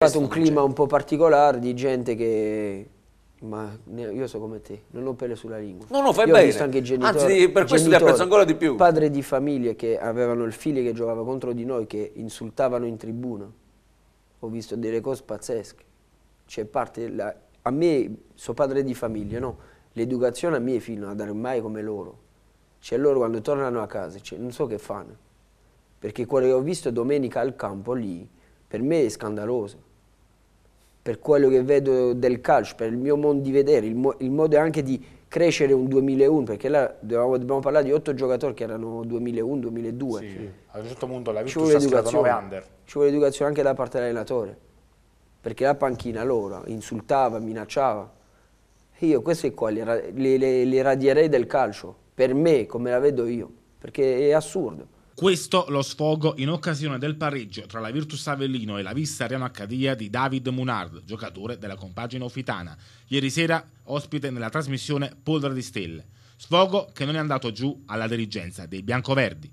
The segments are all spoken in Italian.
È stato un clima cioè. un po' particolare di gente che... Ma io so come te, non ho pelle sulla lingua. No, no, fai io bene. Ho visto anche genitori, Anzi, per questo genitori, ti apprezzo ancora di più. Padre di famiglie che avevano il figlio che giocava contro di noi, che insultavano in tribuna. Ho visto delle cose pazzesche. C'è parte della... A me, sono padre di famiglia, no? L'educazione a miei figli non la darò mai come loro. Cioè loro quando tornano a casa, cioè, non so che fanno. Perché quello che ho visto domenica al campo lì, per me è scandaloso per quello che vedo del calcio, per il mio modo di vedere, il, mo il modo anche di crescere un 2001, perché là dobbiamo, dobbiamo parlare di otto giocatori che erano 2001-2002. Sì, sì. Ad un certo punto la Virtus ha scritto 9 under. Ci vuole educazione anche da parte dell'allenatore, perché la panchina loro insultava, minacciava. Io queste qua le, le, le, le radierei del calcio, per me, come la vedo io, perché è assurdo. Questo lo sfogo in occasione del pareggio tra la Virtus Avellino e la Vista Ariano Accadia di David Munard, giocatore della compagine ofitana, ieri sera ospite nella trasmissione Polvere di Stelle. Sfogo che non è andato giù alla dirigenza dei biancoverdi.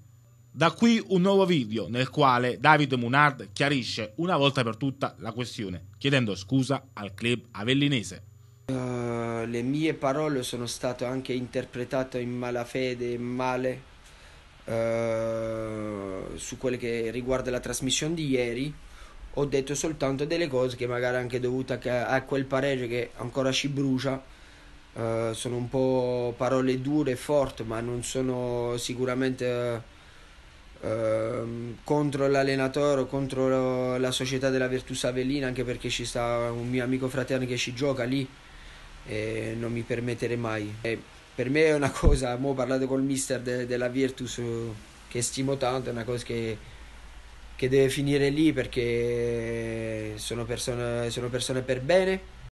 Da qui un nuovo video nel quale David Munard chiarisce una volta per tutta la questione, chiedendo scusa al club avellinese. Uh, le mie parole sono state anche interpretate in malafede e male. Uh su quelle che riguarda la trasmissione di ieri ho detto soltanto delle cose che magari anche dovute a quel pareggio che ancora ci brucia eh, sono un po' parole dure e forti ma non sono sicuramente eh, ehm, contro l'allenatore o contro la società della Virtus Avellina anche perché ci sta un mio amico fraterno che ci gioca lì e non mi permetterei mai e per me è una cosa, ho parlato col mister de, della Virtus che stimo tanto, è una cosa che, che deve finire lì perché sono persone, sono persone per bene